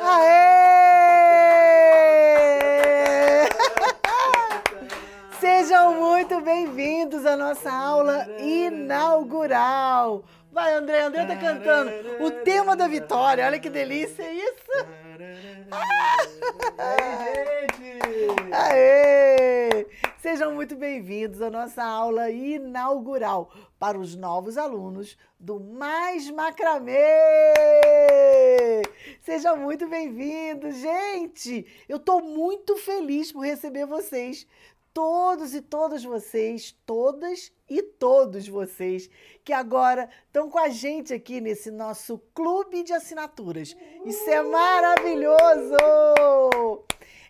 Aê! Sejam muito bem-vindos à nossa aula inaugural. Vai, André, André tá cantando o tema da vitória. Olha que delícia isso! Aê, gente! Aê! Sejam muito bem-vindos à nossa aula inaugural para os novos alunos do Mais Macramê! Sejam muito bem-vindos, gente! Eu estou muito feliz por receber vocês, todos e todas vocês, todas e todos vocês que agora estão com a gente aqui nesse nosso clube de assinaturas. Isso é maravilhoso!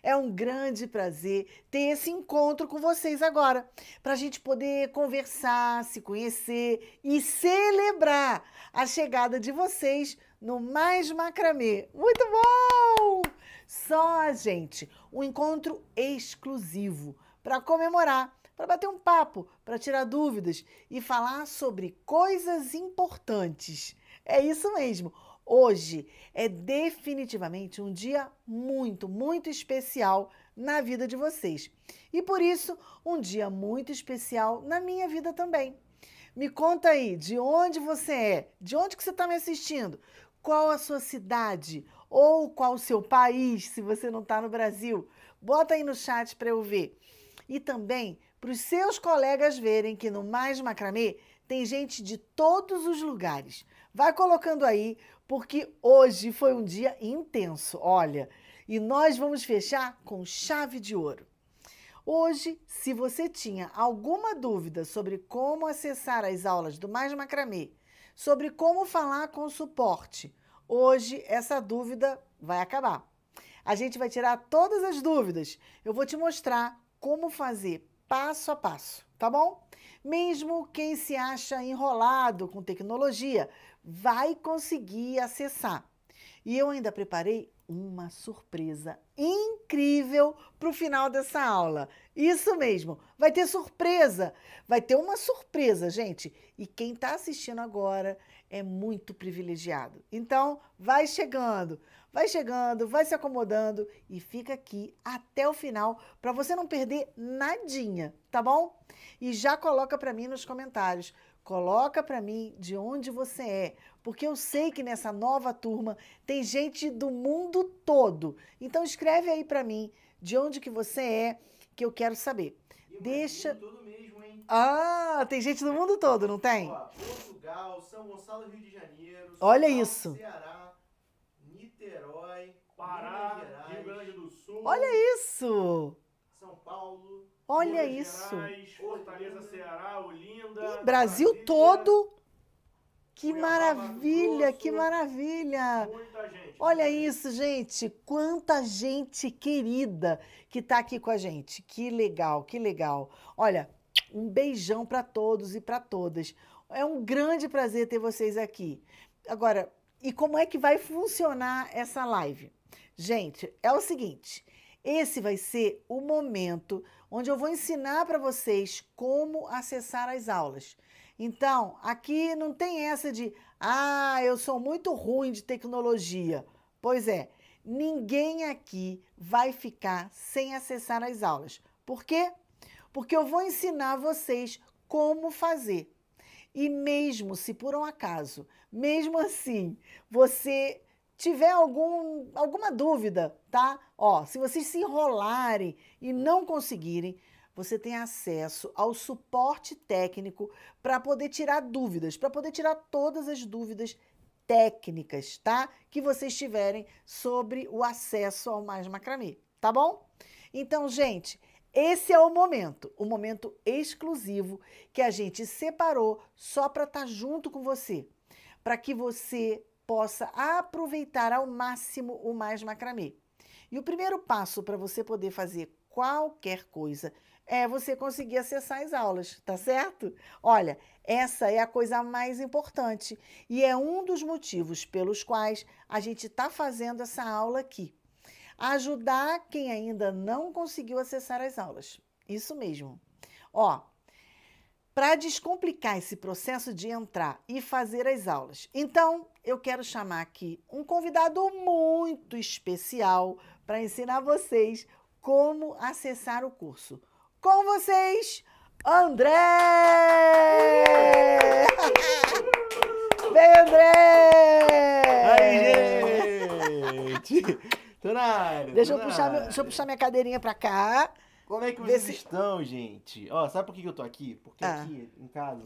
É um grande prazer ter esse encontro com vocês agora, para a gente poder conversar, se conhecer e celebrar a chegada de vocês no Mais Macramê. Muito bom! Só a gente, um encontro exclusivo para comemorar, para bater um papo, para tirar dúvidas e falar sobre coisas importantes. É isso mesmo Hoje é definitivamente um dia muito, muito especial na vida de vocês. E por isso, um dia muito especial na minha vida também. Me conta aí, de onde você é? De onde que você está me assistindo? Qual a sua cidade? Ou qual o seu país, se você não está no Brasil? Bota aí no chat para eu ver. E também para os seus colegas verem que no Mais Macramê tem gente de todos os lugares. Vai colocando aí porque hoje foi um dia intenso, olha, e nós vamos fechar com chave de ouro. Hoje, se você tinha alguma dúvida sobre como acessar as aulas do Mais Macramê, sobre como falar com o suporte, hoje essa dúvida vai acabar. A gente vai tirar todas as dúvidas. Eu vou te mostrar como fazer passo a passo, tá bom? Mesmo quem se acha enrolado com tecnologia vai conseguir acessar. E eu ainda preparei uma surpresa incrível para o final dessa aula. Isso mesmo, vai ter surpresa. Vai ter uma surpresa, gente. E quem está assistindo agora é muito privilegiado. Então, vai chegando. Vai chegando, vai se acomodando e fica aqui até o final para você não perder nadinha, tá bom? E já coloca para mim nos comentários. Coloca para mim de onde você é, porque eu sei que nessa nova turma tem gente do mundo todo. Então escreve aí para mim de onde que você é, que eu quero saber. E Deixa. Todo mesmo, hein? Ah, tem gente do mundo todo, não tem? Portugal, São Gonçalo, Rio de Janeiro. São Olha Paulo, isso. Ceará, Pará, Rio Grande do Sul. Olha isso! São Paulo. Olha Minas isso. Gerais, Fortaleza, Ceará, Olinda. Brasil todo. Que maravilha, que maravilha. Muita gente. Olha isso, gente. Quanta gente querida que está aqui com a gente. Que legal, que legal. Olha, um beijão para todos e para todas. É um grande prazer ter vocês aqui. Agora, e como é que vai funcionar essa live? Gente, é o seguinte: esse vai ser o momento onde eu vou ensinar para vocês como acessar as aulas. Então, aqui não tem essa de, ah, eu sou muito ruim de tecnologia. Pois é, ninguém aqui vai ficar sem acessar as aulas. Por quê? Porque eu vou ensinar vocês como fazer. E mesmo se por um acaso, mesmo assim, você tiver algum, alguma dúvida, tá? Ó, se vocês se enrolarem e não conseguirem, você tem acesso ao suporte técnico para poder tirar dúvidas, para poder tirar todas as dúvidas técnicas, tá? Que vocês tiverem sobre o acesso ao Mais Macramê, tá bom? Então, gente, esse é o momento, o momento exclusivo que a gente separou só para estar tá junto com você, para que você possa aproveitar ao máximo o mais macramê. E o primeiro passo para você poder fazer qualquer coisa é você conseguir acessar as aulas, tá certo? Olha, essa é a coisa mais importante e é um dos motivos pelos quais a gente está fazendo essa aula aqui. Ajudar quem ainda não conseguiu acessar as aulas. Isso mesmo. Ó, para descomplicar esse processo de entrar e fazer as aulas. Então, eu quero chamar aqui um convidado muito especial para ensinar vocês como acessar o curso. Com vocês, André! Vem, André! Aí, gente! Tô na área, Deixa, eu puxar, meu, deixa eu puxar minha cadeirinha para cá. Como é que vocês Desse... estão, gente? Ó, sabe por que eu tô aqui? Porque ah. aqui em casa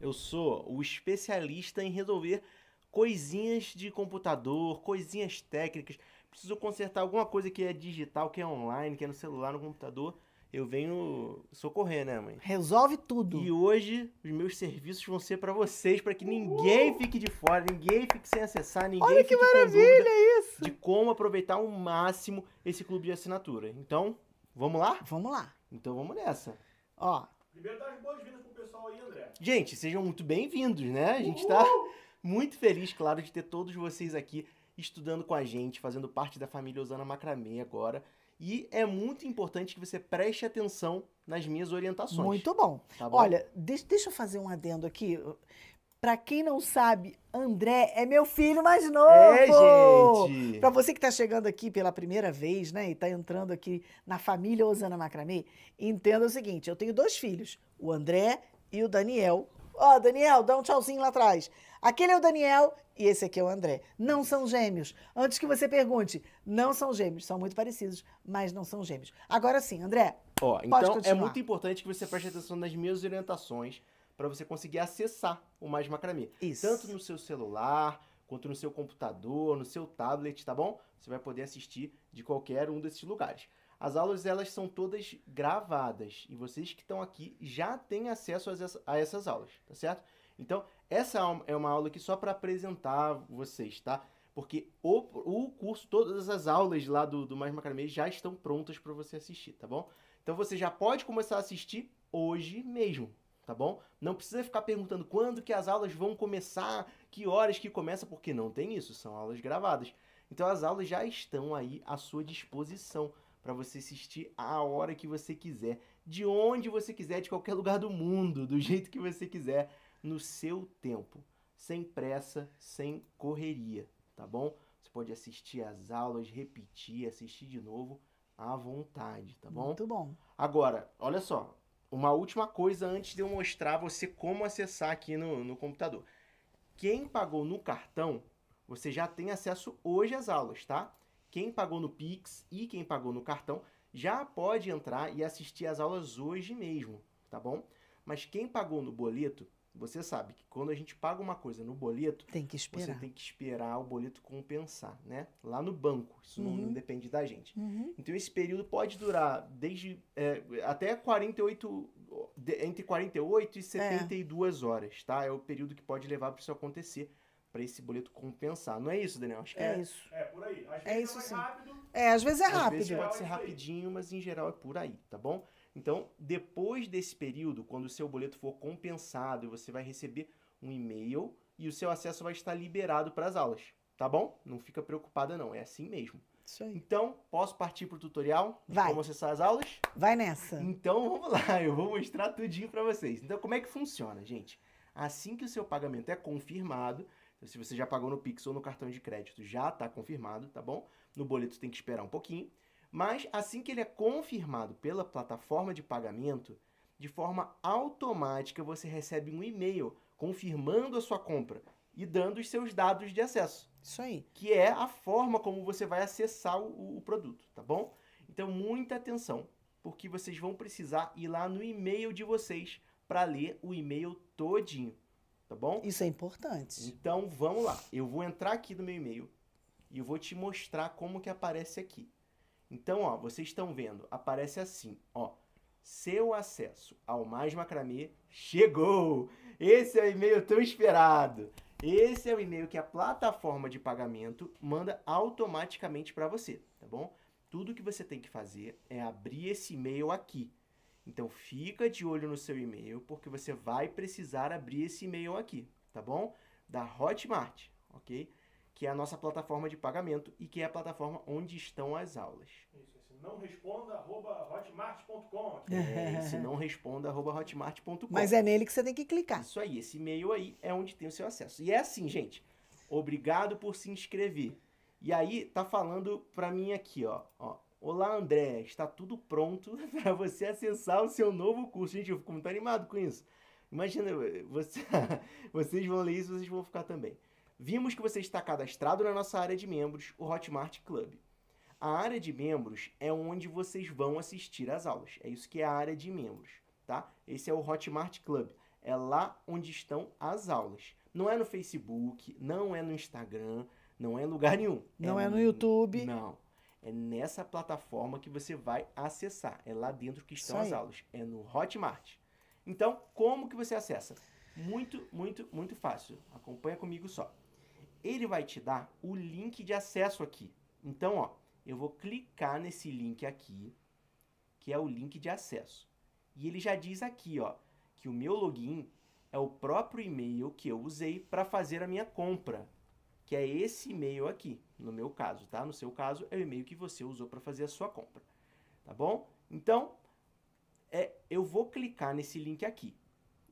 eu sou o especialista em resolver coisinhas de computador, coisinhas técnicas. Preciso consertar alguma coisa que é digital, que é online, que é no celular, no computador. Eu venho socorrer, né, mãe? Resolve tudo. E hoje os meus serviços vão ser para vocês, para que ninguém uh! fique de fora, ninguém fique sem acessar, ninguém Olha fique que maravilha isso! De como aproveitar ao máximo esse clube de assinatura. Então, Vamos lá? Vamos lá. Então vamos nessa. Ó. Primeiro dá as boas-vindas pro pessoal aí, André. Gente, sejam muito bem-vindos, né? A gente está muito feliz, claro, de ter todos vocês aqui estudando com a gente, fazendo parte da família Osana Macramê agora. E é muito importante que você preste atenção nas minhas orientações. Muito bom. Tá bom? Olha, deixa, deixa eu fazer um adendo aqui. Pra quem não sabe, André é meu filho mais novo. É, gente. Pra você que tá chegando aqui pela primeira vez, né, e tá entrando aqui na família Osana Macramê, entenda o seguinte: eu tenho dois filhos, o André e o Daniel. Ó, oh, Daniel, dá um tchauzinho lá atrás. Aquele é o Daniel e esse aqui é o André. Não são gêmeos. Antes que você pergunte, não são gêmeos. São muito parecidos, mas não são gêmeos. Agora sim, André. Ó, oh, então é continuar. é muito importante que você preste atenção nas minhas orientações para você conseguir acessar o Mais Macramê. Isso. Tanto no seu celular, quanto no seu computador, no seu tablet, tá bom? Você vai poder assistir de qualquer um desses lugares. As aulas elas são todas gravadas e vocês que estão aqui já têm acesso a essas aulas, tá certo? Então, essa é uma é aula aqui só para apresentar vocês, tá? Porque o, o curso, todas as aulas lá do, do Mais Macramê já estão prontas para você assistir, tá bom? Então você já pode começar a assistir hoje mesmo, tá bom? Não precisa ficar perguntando quando que as aulas vão começar, que horas que começa, porque não tem isso, são aulas gravadas. Então as aulas já estão aí à sua disposição para você assistir a hora que você quiser, de onde você quiser, de qualquer lugar do mundo, do jeito que você quiser, no seu tempo, sem pressa, sem correria, tá bom? Você pode assistir as aulas, repetir, assistir de novo à vontade, tá bom? Muito bom. Agora, olha só, uma última coisa antes de eu mostrar você como acessar aqui no, no computador. Quem pagou no cartão, você já tem acesso hoje às aulas, tá? Quem pagou no Pix e quem pagou no cartão já pode entrar e assistir às aulas hoje mesmo, tá bom? Mas quem pagou no boleto você sabe que quando a gente paga uma coisa no boleto, tem que esperar. você tem que esperar o boleto compensar, né? Lá no banco, isso uhum. não, não, depende da gente. Uhum. Então esse período pode durar desde é, até 48 entre 48 e 72 é. horas, tá? É o período que pode levar para isso acontecer, para esse boleto compensar. Não é isso, Daniel? Acho que é, é isso. É por aí. Às é vezes é isso, é sim. rápido. É, às vezes é às rápido. Vezes pode ser rapidinho, mas em geral é por aí, tá bom? Então, depois desse período, quando o seu boleto for compensado, você vai receber um e-mail e o seu acesso vai estar liberado para as aulas, tá bom? Não fica preocupada não, é assim mesmo. Isso aí. Então, posso partir para o tutorial? Vai. Como acessar as aulas? Vai nessa. Então, vamos lá, eu vou mostrar tudinho para vocês. Então, como é que funciona, gente? Assim que o seu pagamento é confirmado, então, se você já pagou no Pix ou no cartão de crédito, já está confirmado, tá bom? No boleto tem que esperar um pouquinho. Mas assim que ele é confirmado pela plataforma de pagamento, de forma automática você recebe um e-mail confirmando a sua compra e dando os seus dados de acesso. Isso aí. Que é a forma como você vai acessar o, o produto, tá bom? Então, muita atenção, porque vocês vão precisar ir lá no e-mail de vocês para ler o e-mail todinho, tá bom? Isso é importante. Então, vamos lá. Eu vou entrar aqui no meu e-mail e eu vou te mostrar como que aparece aqui. Então, ó, vocês estão vendo, aparece assim, ó. Seu acesso ao Mais Macramê chegou! Esse é o e-mail tão esperado. Esse é o e-mail que a plataforma de pagamento manda automaticamente para você, tá bom? Tudo que você tem que fazer é abrir esse e-mail aqui. Então fica de olho no seu e-mail porque você vai precisar abrir esse e-mail aqui, tá bom? Da Hotmart, ok? que é a nossa plataforma de pagamento e que é a plataforma onde estão as aulas. Isso, esse não responda hotmart.com. É, esse não responda hotmart.com. Mas é nele que você tem que clicar. Isso aí, esse e-mail aí é onde tem o seu acesso. E é assim, gente. Obrigado por se inscrever. E aí tá falando para mim aqui, ó, ó. Olá, André, está tudo pronto para você acessar o seu novo curso. Gente, eu fico muito animado com isso. Imagina, você, vocês vão ler isso, vocês vão ficar também. Vimos que você está cadastrado na nossa área de membros, o Hotmart Club. A área de membros é onde vocês vão assistir às aulas. É isso que é a área de membros, tá? Esse é o Hotmart Club. É lá onde estão as aulas. Não é no Facebook, não é no Instagram, não é em lugar nenhum. Não é, é no um... YouTube. Não. É nessa plataforma que você vai acessar. É lá dentro que estão as aulas. É no Hotmart. Então, como que você acessa? Muito, muito, muito fácil. Acompanha comigo só ele vai te dar o link de acesso aqui. Então, ó, eu vou clicar nesse link aqui, que é o link de acesso. E ele já diz aqui, ó, que o meu login é o próprio e-mail que eu usei para fazer a minha compra, que é esse e-mail aqui, no meu caso, tá? No seu caso, é o e-mail que você usou para fazer a sua compra, tá bom? Então, é, eu vou clicar nesse link aqui.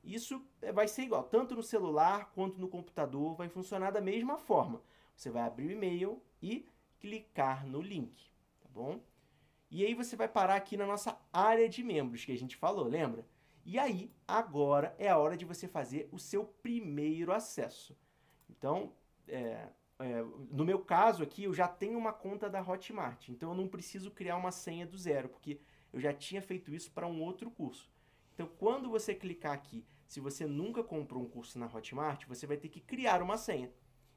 Isso é, vai ser igual, tanto no celular quanto no computador, vai funcionar da mesma forma. Você vai abrir o e-mail e clicar no link, tá bom? E aí você vai parar aqui na nossa área de membros que a gente falou, lembra? E aí, agora é a hora de você fazer o seu primeiro acesso. Então, é, é, no meu caso aqui, eu já tenho uma conta da Hotmart, então eu não preciso criar uma senha do zero, porque eu já tinha feito isso para um outro curso. Então, quando você clicar aqui, se você nunca comprou um curso na Hotmart, você vai ter que criar uma senha.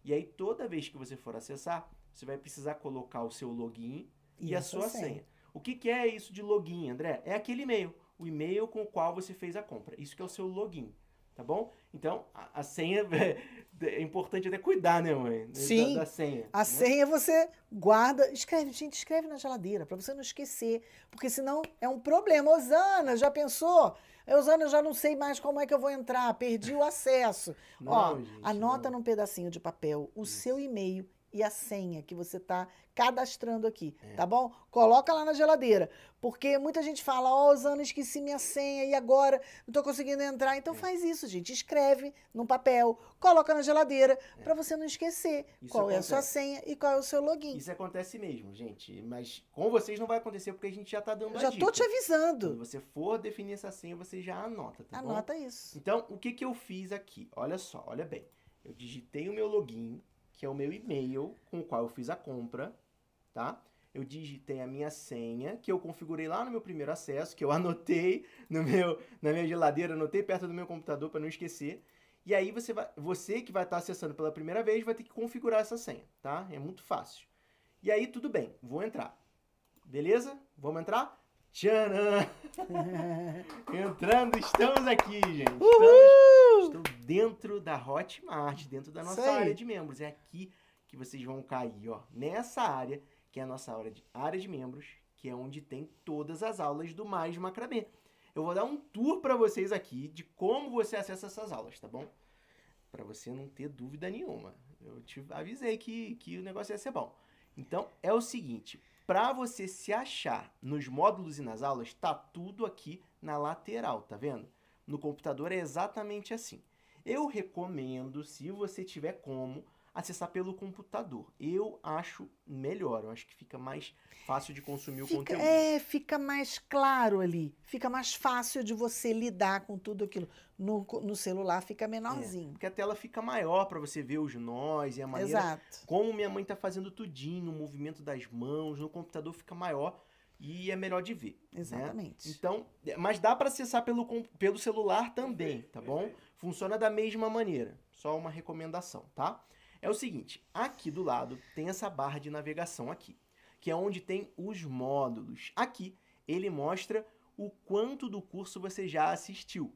E aí, toda vez que você for acessar, você vai precisar colocar o seu login e, e a sua senha. senha. O que, que é isso de login, André? É aquele e-mail, o e-mail com o qual você fez a compra. Isso que é o seu login tá bom? Então, a, a senha é importante até cuidar, né, mãe? Sim. Da, da senha. A né? senha você guarda, escreve, gente, escreve na geladeira, para você não esquecer, porque senão é um problema. Osana, já pensou? Eusana, eu já não sei mais como é que eu vou entrar, perdi o acesso. Não, Ó, gente, anota não. num pedacinho de papel o Isso. Hum. seu e-mail e a senha que você está cadastrando aqui, é. tá bom? Coloca lá na geladeira, porque muita gente fala, ó, oh, Osana, esqueci minha senha e agora não estou conseguindo entrar. Então é. faz isso, gente, escreve num papel, coloca na geladeira é. para você não esquecer isso qual acontece. é a sua senha e qual é o seu login. Isso acontece mesmo, gente, mas com vocês não vai acontecer porque a gente já está dando Eu já estou tô te avisando. Quando você for definir essa senha, você já anota, tá anota bom? Anota isso. Então, o que que eu fiz aqui? Olha só, olha bem. Eu digitei o meu login, que é o meu e-mail com o qual eu fiz a compra, tá? Eu digitei a minha senha, que eu configurei lá no meu primeiro acesso, que eu anotei no meu, na minha geladeira, anotei perto do meu computador para não esquecer. E aí você, vai, você que vai estar tá acessando pela primeira vez vai ter que configurar essa senha, tá? É muito fácil. E aí, tudo bem, vou entrar. Beleza? Vamos entrar? Tcharam! Entrando, estamos aqui, gente. Estamos dentro da Hotmart, dentro da nossa área de membros. É aqui que vocês vão cair, ó, nessa área, que é a nossa área de, área de membros, que é onde tem todas as aulas do Mais Macramê. Eu vou dar um tour para vocês aqui de como você acessa essas aulas, tá bom? Para você não ter dúvida nenhuma. Eu te avisei que, que o negócio ia ser bom. Então, é o seguinte, para você se achar nos módulos e nas aulas, tá tudo aqui na lateral, tá vendo? No computador é exatamente assim. Eu recomendo, se você tiver como, acessar pelo computador. Eu acho melhor, eu acho que fica mais fácil de consumir fica, o conteúdo. É, fica mais claro ali, fica mais fácil de você lidar com tudo aquilo. No, no celular fica menorzinho. É, porque a tela fica maior para você ver os nós e a maneira Exato. como minha mãe tá fazendo tudinho, o movimento das mãos, no computador fica maior e é melhor de ver. Né? Exatamente. Né? Então, é, mas dá para acessar pelo, pelo celular também, tá bom? Funciona da mesma maneira. Só uma recomendação, tá? É o seguinte, aqui do lado tem essa barra de navegação aqui, que é onde tem os módulos. Aqui ele mostra o quanto do curso você já assistiu.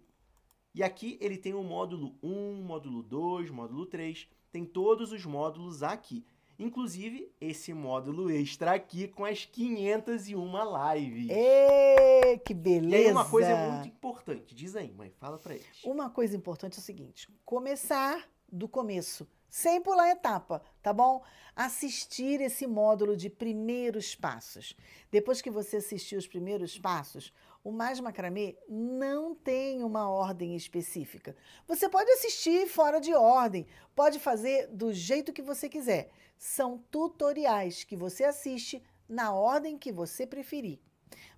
E aqui ele tem o módulo 1, módulo 2, módulo 3, tem todos os módulos aqui. Inclusive, esse módulo extra aqui com as 501 lives. Ê, que beleza! E aí, uma coisa muito importante. Diz aí, mãe, fala pra eles. Uma coisa importante é o seguinte: começar do começo, sem pular etapa, tá bom? Assistir esse módulo de primeiros passos. Depois que você assistir os primeiros passos, o Mais Macramê não tem uma ordem específica. Você pode assistir fora de ordem, pode fazer do jeito que você quiser são tutoriais que você assiste na ordem que você preferir.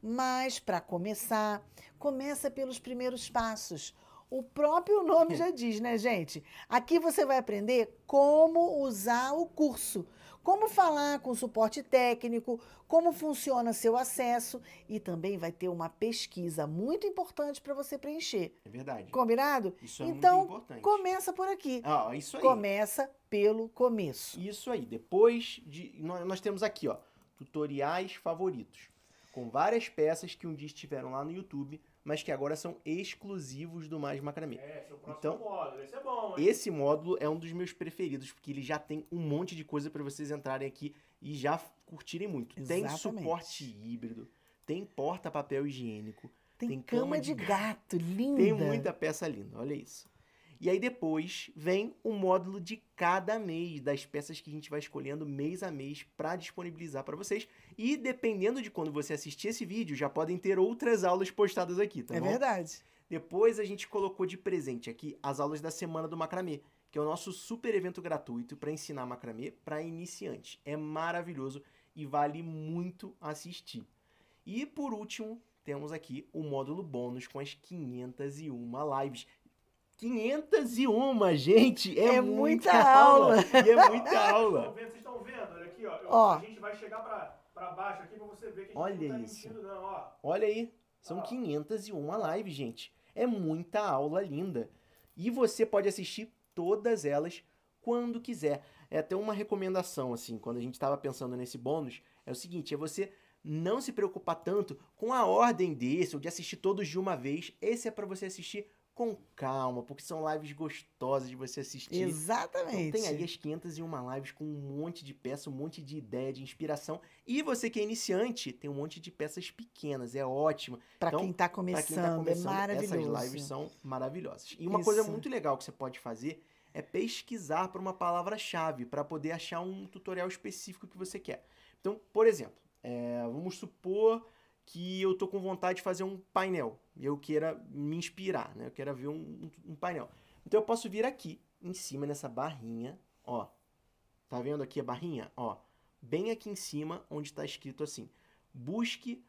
Mas para começar, começa pelos primeiros passos. O próprio nome já diz, né, gente? Aqui você vai aprender como usar o curso como falar com suporte técnico, como funciona seu acesso e também vai ter uma pesquisa muito importante para você preencher. É verdade. Combinado? Isso é então, muito importante. Então começa por aqui. Ah, isso aí. Começa pelo começo. Isso aí. Depois de nós temos aqui, ó, tutoriais favoritos com várias peças que um dia estiveram lá no YouTube mas que agora são exclusivos do Mais Macramê. É, seu próximo então, módulo, esse é bom, hein? Esse módulo é um dos meus preferidos, porque ele já tem um monte de coisa para vocês entrarem aqui e já curtirem muito. Exatamente. Tem suporte híbrido, tem porta-papel higiênico, tem, tem cama, cama de gato, gato, linda. Tem muita peça linda, olha isso. E aí depois vem o módulo de cada mês das peças que a gente vai escolhendo mês a mês para disponibilizar para vocês. E dependendo de quando você assistir esse vídeo, já podem ter outras aulas postadas aqui, tá é bom? É verdade. Depois a gente colocou de presente aqui as aulas da semana do macramê, que é o nosso super evento gratuito para ensinar macramê para iniciantes. É maravilhoso e vale muito assistir. E por último, temos aqui o módulo bônus com as 501 lives, 501, gente! É, é muita, muita, aula! e é muita aula! Vocês estão vendo? Olha aqui, ó. ó. A gente vai chegar pra, pra baixo aqui pra você ver que a gente Olha tá isso. Mentindo, não, ó. Olha aí. São ó. 501 live, gente. É muita aula linda. E você pode assistir todas elas quando quiser. É até uma recomendação, assim, quando a gente estava pensando nesse bônus, é o seguinte, é você não se preocupar tanto com a ordem desse, ou de assistir todos de uma vez. Esse é para você assistir com calma, porque são lives gostosas de você assistir. Exatamente. Então, tem aí as 501 lives com um monte de peça, um monte de ideia, de inspiração. E você que é iniciante, tem um monte de peças pequenas, é ótimo. Para então, quem está começando, quem tá começando, é maravilhoso. Essas lives são maravilhosas. E uma Isso. coisa muito legal que você pode fazer é pesquisar por uma palavra-chave para poder achar um tutorial específico que você quer. Então, por exemplo, é, vamos supor que eu tô com vontade de fazer um painel. E eu queira me inspirar, né? Eu queira ver um, um, painel. Então eu posso vir aqui, em cima, nessa barrinha, ó. Tá vendo aqui a barrinha? Ó, bem aqui em cima, onde está escrito assim, busque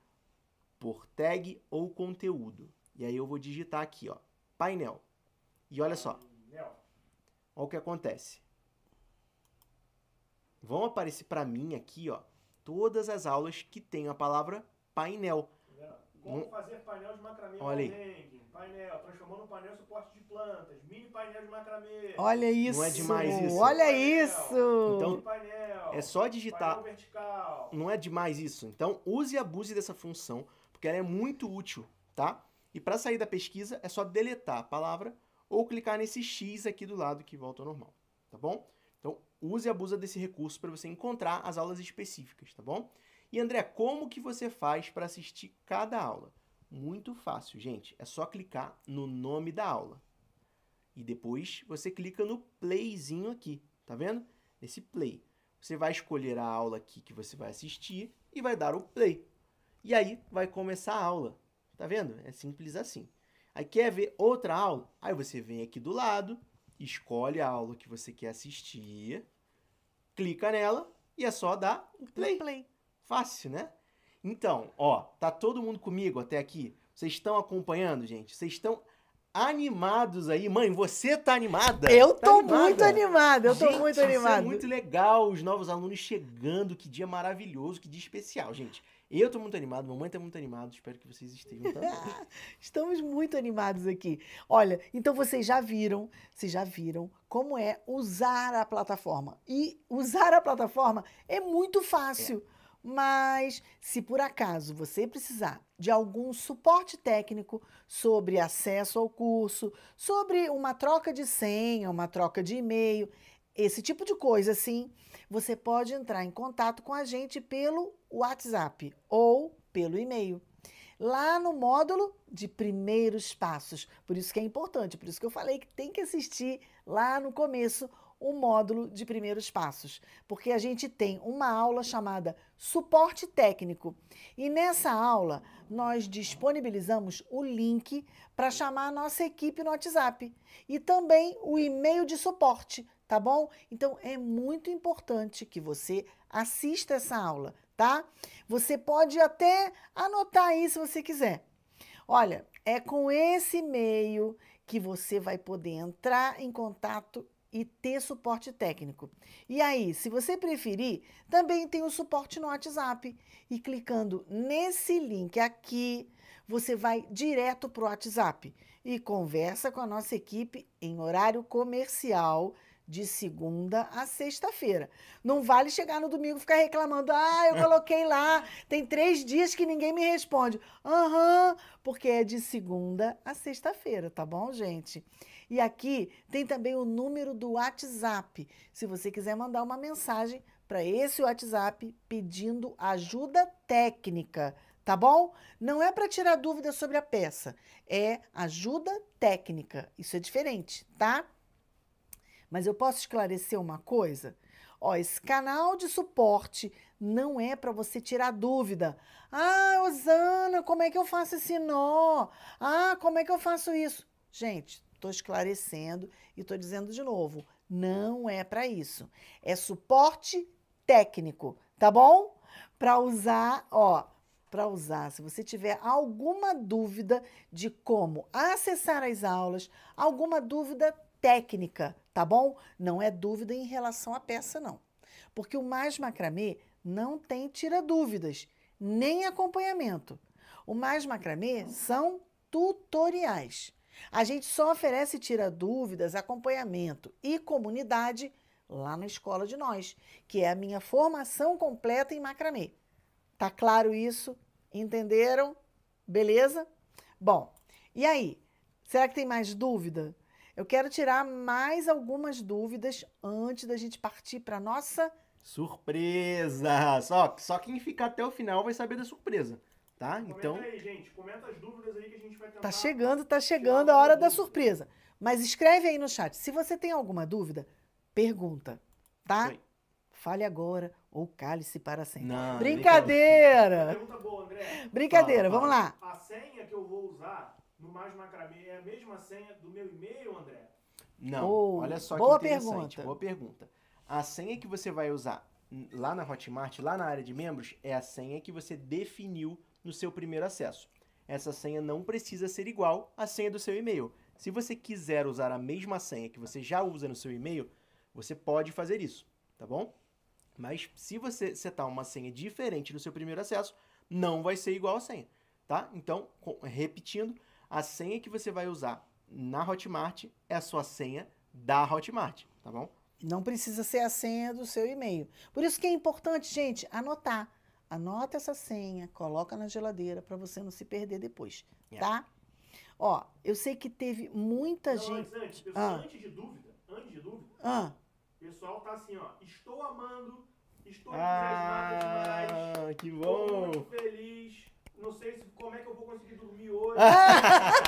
por tag ou conteúdo. E aí eu vou digitar aqui, ó, painel. E olha só. Olha o que acontece. Vão aparecer para mim aqui, ó, todas as aulas que tem a palavra painel. Como fazer painel de macramê Olha aí. Painel, transformando um painel em suporte de plantas, mini painel de macramê. Olha isso. Não é demais isso. Olha painel, isso. Então, painel, é só digitar. Não é demais isso. Então, use e abuse dessa função, porque ela é muito útil, tá? E para sair da pesquisa é só deletar a palavra ou clicar nesse X aqui do lado que volta ao normal, tá bom? Então, use e abusa desse recurso para você encontrar as aulas específicas, tá bom? E André, como que você faz para assistir cada aula? Muito fácil, gente. É só clicar no nome da aula. E depois você clica no playzinho aqui, tá vendo? Nesse play. Você vai escolher a aula aqui que você vai assistir e vai dar o play. E aí vai começar a aula. Tá vendo? É simples assim. Aí quer ver outra aula? Aí você vem aqui do lado, escolhe a aula que você quer assistir, clica nela e é só dar o play. play. Fácil, né? Então, ó, tá todo mundo comigo até aqui? Vocês estão acompanhando, gente? Vocês estão animados aí? Mãe, você tá animada? Eu tá tô animada? muito animada, eu gente, tô muito é animada. É muito legal, os novos alunos chegando, que dia maravilhoso, que dia especial, gente. Eu tô muito animado, mamãe tá muito animado, espero que vocês estejam também. Estamos muito animados aqui. Olha, então vocês já viram, vocês já viram como é usar a plataforma. E usar a plataforma é muito fácil. É. Mas, se por acaso você precisar de algum suporte técnico sobre acesso ao curso, sobre uma troca de senha, uma troca de e-mail, esse tipo de coisa, sim, você pode entrar em contato com a gente pelo WhatsApp ou pelo e-mail. Lá no módulo de primeiros passos. Por isso que é importante, por isso que eu falei que tem que assistir lá no começo o módulo de primeiros passos, porque a gente tem uma aula chamada Suporte Técnico. E nessa aula, nós disponibilizamos o link para chamar a nossa equipe no WhatsApp e também o e-mail de suporte, tá bom? Então é muito importante que você assista essa aula, tá? Você pode até anotar aí se você quiser. Olha, é com esse e-mail que você vai poder entrar em contato e ter suporte técnico. E aí, se você preferir, também tem o suporte no WhatsApp. E clicando nesse link aqui, você vai direto para o WhatsApp e conversa com a nossa equipe em horário comercial de segunda a sexta-feira. Não vale chegar no domingo e ficar reclamando. Ah, eu é. coloquei lá, tem três dias que ninguém me responde. Aham, uhum, porque é de segunda a sexta-feira, tá bom, gente? E aqui tem também o número do WhatsApp. Se você quiser mandar uma mensagem para esse WhatsApp pedindo ajuda técnica, tá bom? Não é para tirar dúvidas sobre a peça, é ajuda técnica. Isso é diferente, tá? Mas eu posso esclarecer uma coisa? Ó, esse canal de suporte não é para você tirar dúvida. Ah, Osana, como é que eu faço esse nó? Ah, como é que eu faço isso? Gente, estou esclarecendo e estou dizendo de novo, não é para isso. É suporte técnico, tá bom? Para usar, ó, para usar, se você tiver alguma dúvida de como acessar as aulas, alguma dúvida técnica, tá bom? Não é dúvida em relação à peça, não. Porque o mais macramê não tem tira-dúvidas, nem acompanhamento. O mais macramê são tutoriais. A gente só oferece tira-dúvidas, acompanhamento e comunidade lá na Escola de Nós, que é a minha formação completa em macramê. Tá claro isso? Entenderam? Beleza? Bom, e aí? Será que tem mais dúvida? Eu quero tirar mais algumas dúvidas antes da gente partir para nossa surpresa. Só, só quem ficar até o final vai saber da surpresa, tá? Comenta então. Aí, gente, comenta as dúvidas aí que a gente vai tentar. Tá chegando, tá chegando a hora da surpresa. Mas escreve aí no chat. Se você tem alguma dúvida, pergunta, tá? Sim. Fale agora ou cale-se para sempre. Não, brincadeira. Brincadeira. Pergunta boa, André. Brincadeira, fala, vamos lá. A senha que eu vou usar no Mais Macramê é a mesma senha do meu e-mail, André? Não. Oh, Olha só boa que interessante. Pergunta. Boa pergunta. A senha que você vai usar lá na Hotmart, lá na área de membros, é a senha que você definiu no seu primeiro acesso. Essa senha não precisa ser igual à senha do seu e-mail. Se você quiser usar a mesma senha que você já usa no seu e-mail, você pode fazer isso, tá bom? Mas se você setar uma senha diferente no seu primeiro acesso, não vai ser igual à senha, tá? Então, repetindo, a senha que você vai usar na Hotmart é a sua senha da Hotmart, tá bom? Não precisa ser a senha do seu e-mail. Por isso que é importante, gente, anotar. Anota essa senha, coloca na geladeira para você não se perder depois, yeah. É. tá? Ó, eu sei que teve muita não, gente... Antes, antes, pessoal, ah. antes de dúvida, antes de dúvida, ah. o pessoal tá assim, ó, estou amando, estou ah, entusiasmado demais. que bom! Estou muito feliz não sei se, como é que eu vou conseguir dormir hoje. pra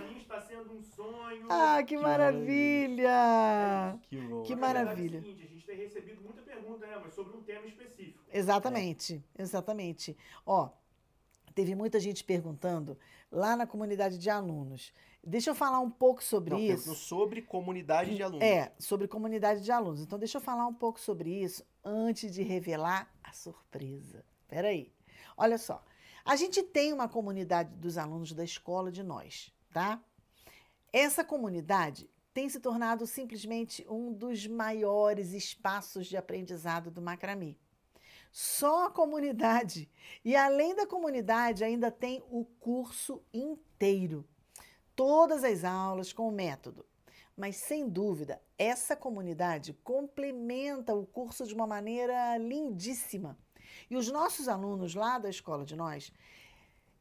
mim está sendo um sonho. Ah, que, que maravilha! Que, louco. que é maravilha. É seguinte, a gente tem recebido muita pergunta, né, mas sobre um tema específico. Exatamente, é. exatamente. Ó, teve muita gente perguntando lá na comunidade de alunos. Deixa eu falar um pouco sobre não, isso. Sobre comunidade de alunos. É, sobre comunidade de alunos. Então, deixa eu falar um pouco sobre isso antes de revelar a surpresa. Peraí. Olha só, a gente tem uma comunidade dos alunos da escola de nós, tá? Essa comunidade tem se tornado simplesmente um dos maiores espaços de aprendizado do macramê. Só a comunidade. E além da comunidade, ainda tem o curso inteiro. Todas as aulas com o método. Mas sem dúvida, essa comunidade complementa o curso de uma maneira lindíssima. E os nossos alunos lá da escola de nós,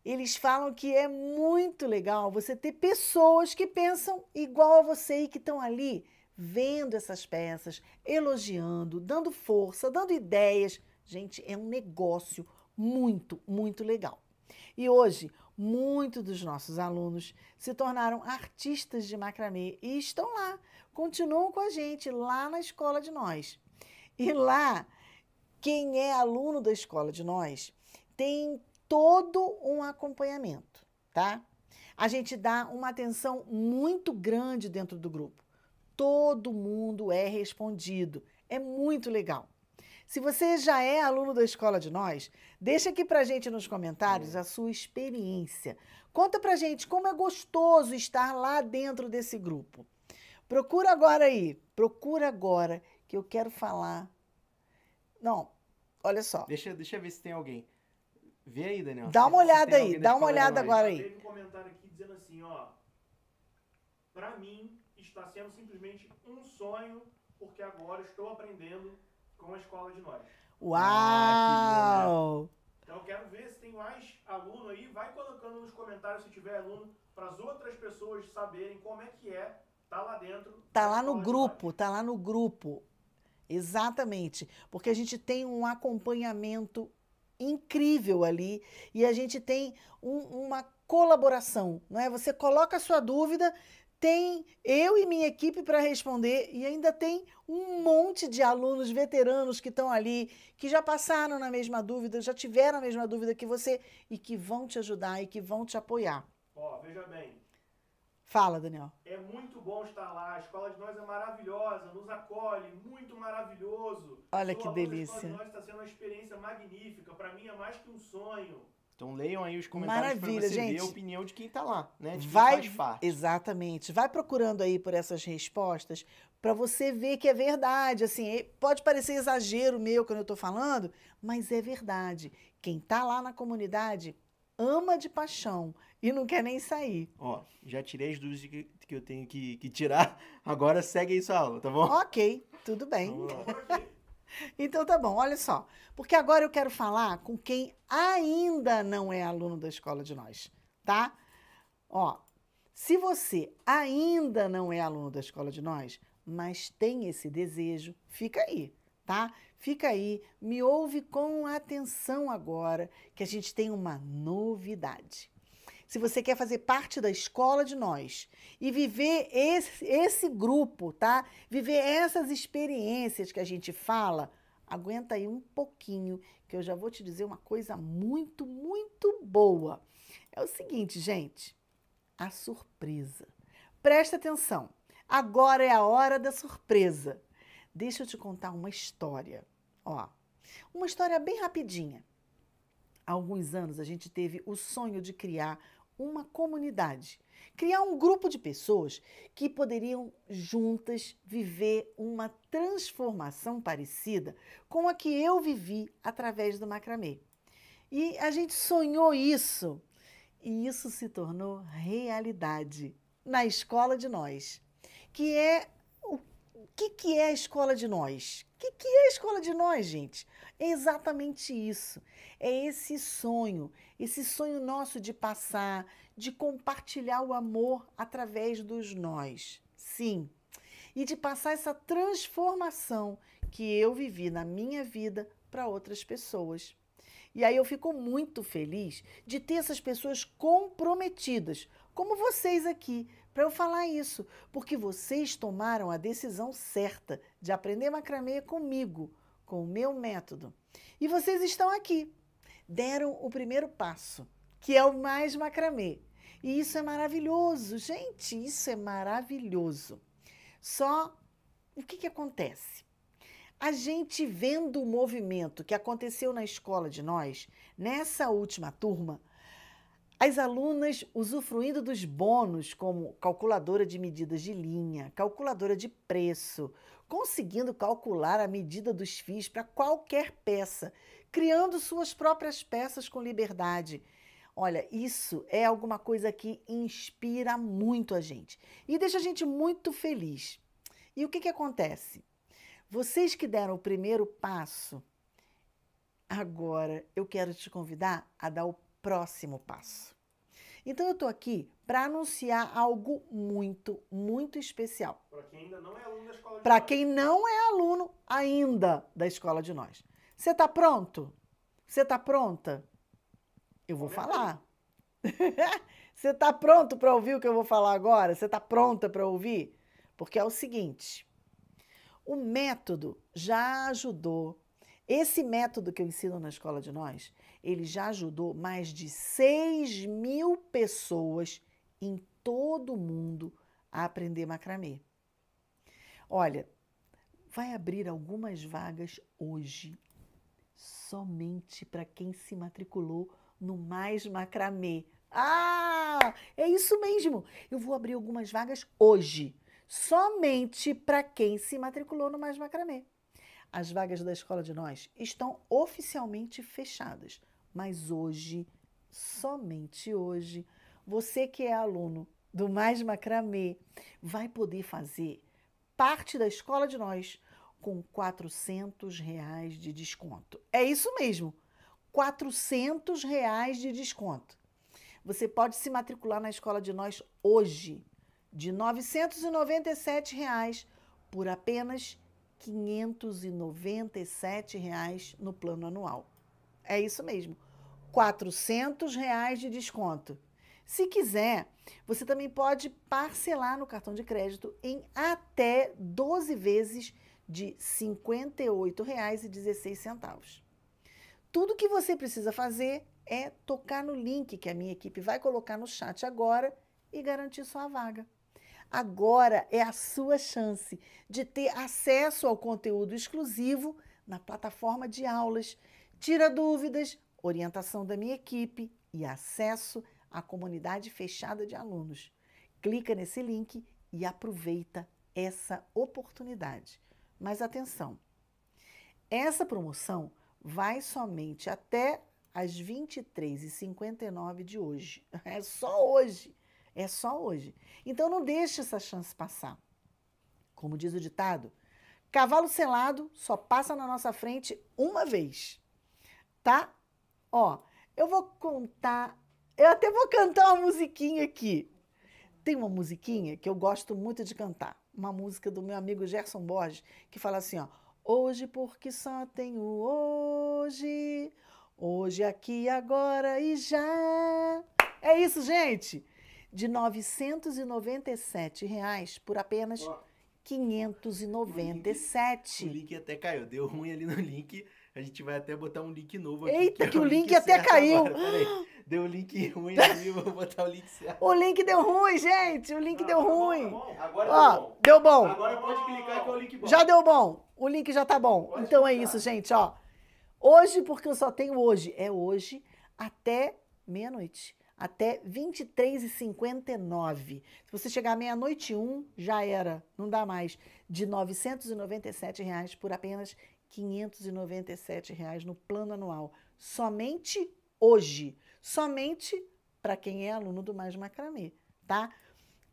eles falam que é muito legal você ter pessoas que pensam igual a você e que estão ali vendo essas peças, elogiando, dando força, dando ideias. Gente, é um negócio muito, muito legal. E hoje, muitos dos nossos alunos se tornaram artistas de macramê e estão lá, continuam com a gente lá na escola de nós. E lá quem é aluno da escola de nós tem todo um acompanhamento, tá? A gente dá uma atenção muito grande dentro do grupo. Todo mundo é respondido. É muito legal. Se você já é aluno da escola de nós, deixa aqui pra gente nos comentários hum. a sua experiência. Conta pra gente como é gostoso estar lá dentro desse grupo. Procura agora aí, procura agora que eu quero falar. Não, Olha só. Deixa, deixa eu ver se tem alguém. Vê aí, Daniel. Dá uma olhada aí, dá uma olhada agora aí. Teve um comentário aqui dizendo assim, ó. Pra mim, está sendo simplesmente um sonho, porque agora estou aprendendo com a escola de nós. Uau! Ah, né? Então eu quero ver se tem mais aluno aí. Vai colocando nos comentários se tiver aluno, para as outras pessoas saberem como é que é. Tá lá dentro. Tá lá no grupo, tá lá no grupo. Exatamente, porque a gente tem um acompanhamento incrível ali e a gente tem um, uma colaboração, não é? Você coloca a sua dúvida, tem eu e minha equipe para responder e ainda tem um monte de alunos veteranos que estão ali, que já passaram na mesma dúvida, já tiveram a mesma dúvida que você e que vão te ajudar e que vão te apoiar. Ó, oh, veja bem, Fala, Daniel. É muito bom estar lá. A escola de nós é maravilhosa, nos acolhe, muito maravilhoso. Olha Sou que delícia. A escola de nós está sendo uma experiência magnífica. Para mim é mais que um sonho. Então leiam aí os comentários para você gente. ver a opinião de quem está lá, né? De vai, quem faz parte. Exatamente. Vai procurando aí por essas respostas para você ver que é verdade. Assim, é, pode parecer exagero meu quando eu estou falando, mas é verdade. Quem está lá na comunidade ama de paixão e não quer nem sair. Ó, já tirei as dúvidas que, que eu tenho que, que, tirar. Agora segue aí sua aula, tá bom? Ok, tudo bem. então tá bom, olha só. Porque agora eu quero falar com quem ainda não é aluno da escola de nós, tá? Ó, se você ainda não é aluno da escola de nós, mas tem esse desejo, fica aí, tá? Fica aí, me ouve com atenção agora, que a gente tem uma novidade se você quer fazer parte da escola de nós e viver esse, esse grupo, tá? Viver essas experiências que a gente fala, aguenta aí um pouquinho, que eu já vou te dizer uma coisa muito, muito boa. É o seguinte, gente, a surpresa. Presta atenção. Agora é a hora da surpresa. Deixa eu te contar uma história. Ó, uma história bem rapidinha. Há alguns anos a gente teve o sonho de criar uma comunidade, criar um grupo de pessoas que poderiam juntas viver uma transformação parecida com a que eu vivi através do macramê. E a gente sonhou isso e isso se tornou realidade na escola de nós, que é o que, que é a escola de nós? que, que é a escola de nós, gente? É exatamente isso. É esse sonho, esse sonho nosso de passar, de compartilhar o amor através dos nós. Sim. E de passar essa transformação que eu vivi na minha vida para outras pessoas. E aí eu fico muito feliz de ter essas pessoas comprometidas, como vocês aqui, para eu falar isso, porque vocês tomaram a decisão certa de aprender macramê comigo, com o meu método. E vocês estão aqui, deram o primeiro passo, que é o mais macramê. E isso é maravilhoso, gente, isso é maravilhoso. Só o que, que acontece? A gente vendo o movimento que aconteceu na escola de nós, nessa última turma, as alunas usufruindo dos bônus, como calculadora de medidas de linha, calculadora de preço, conseguindo calcular a medida dos fios para qualquer peça, criando suas próprias peças com liberdade. Olha, isso é alguma coisa que inspira muito a gente e deixa a gente muito feliz. E o que, que acontece? Vocês que deram o primeiro passo, agora eu quero te convidar a dar o próximo passo. Então eu estou aqui para anunciar algo muito, muito especial. Para quem ainda não é aluno da escola de Para quem não é aluno ainda da escola de nós. Você está pronto? Você está pronta? Eu vou falar. Você está pronto para ouvir o que eu vou falar agora? Você está pronta para ouvir? Porque é o seguinte: o método já ajudou. Esse método que eu ensino na escola de nós ele já ajudou mais de 6 mil pessoas em todo o mundo a aprender macramê. Olha, vai abrir algumas vagas hoje, somente para quem se matriculou no Mais Macramê. Ah, é isso mesmo! Eu vou abrir algumas vagas hoje, somente para quem se matriculou no Mais Macramê. As vagas da Escola de Nós estão oficialmente fechadas. Mas hoje, somente hoje, você que é aluno do Mais Macramê vai poder fazer parte da escola de nós com 400 reais de desconto. É isso mesmo, 400 reais de desconto. Você pode se matricular na escola de nós hoje, de R$ 997 reais por apenas R$ 597 reais no plano anual. É isso mesmo. R$ reais de desconto. Se quiser, você também pode parcelar no cartão de crédito em até 12 vezes de R$ 58,16. Tudo que você precisa fazer é tocar no link que a minha equipe vai colocar no chat agora e garantir sua vaga. Agora é a sua chance de ter acesso ao conteúdo exclusivo na plataforma de aulas tira dúvidas, orientação da minha equipe e acesso à comunidade fechada de alunos. Clica nesse link e aproveita essa oportunidade. Mas atenção, essa promoção vai somente até às 23h59 de hoje. É só hoje, é só hoje. Então não deixe essa chance passar. Como diz o ditado, cavalo selado só passa na nossa frente uma vez tá? Ó, eu vou contar, eu até vou cantar uma musiquinha aqui. Tem uma musiquinha que eu gosto muito de cantar, uma música do meu amigo Gerson Borges, que fala assim, ó: Hoje porque só tenho hoje, hoje aqui agora e já. É isso, gente. De R$ 997 reais por apenas oh. 597. O link até caiu, deu ruim ali no link. A gente vai até botar um link novo aqui. Eita, que, é que é o link, link até caiu. Deu link ruim aqui, vou botar o link certo. O link deu ruim, gente. O link ah, deu tá ruim. Bom, tá bom. Agora ó, deu bom. Deu bom. Agora pode clicar que é o link bom. Já deu bom. O link já tá bom. Pode então é clicar. é isso, gente, ó. Hoje, porque eu só tenho hoje, é hoje até meia-noite até 23h59. Se você chegar meia-noite e um, já era, não dá mais. De R$ 997 reais por apenas 597 reais no plano anual, somente hoje, somente para quem é aluno do Mais Macramê, tá?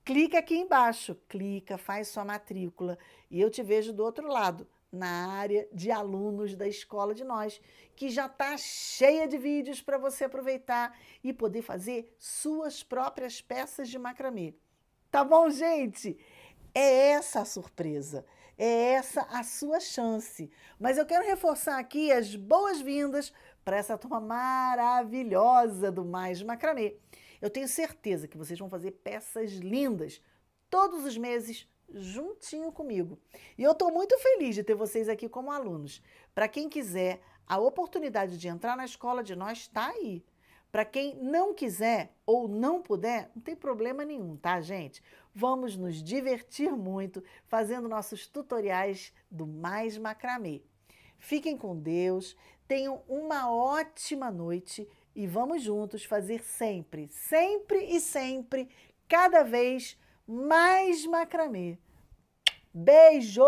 Clica aqui embaixo, clica, faz sua matrícula e eu te vejo do outro lado, na área de alunos da escola de nós, que já está cheia de vídeos para você aproveitar e poder fazer suas próprias peças de macramê. Tá bom, gente? É essa a surpresa. É essa a sua chance. Mas eu quero reforçar aqui as boas-vindas para essa turma maravilhosa do Mais Macramê. Eu tenho certeza que vocês vão fazer peças lindas todos os meses juntinho comigo. E eu estou muito feliz de ter vocês aqui como alunos. Para quem quiser, a oportunidade de entrar na escola de nós está aí. Para quem não quiser ou não puder, não tem problema nenhum, tá, gente? Vamos nos divertir muito fazendo nossos tutoriais do Mais Macramê. Fiquem com Deus, tenham uma ótima noite e vamos juntos fazer sempre, sempre e sempre, cada vez mais macramê. Beijo!